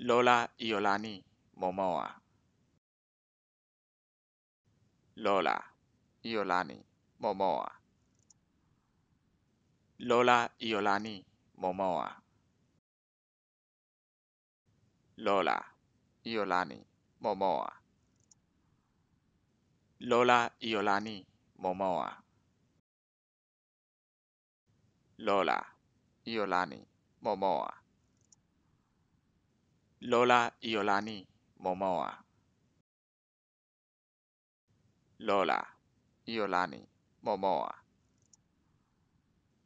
Lola Iolani Momoa. Lola Iolani Momoa. Lola Iolani Momoa. Lola Iolani Momoa. Lola Iolani Momoa. Lola Iolani Momoa. Lola Iolani Momoa. Lola Iolani Momoa.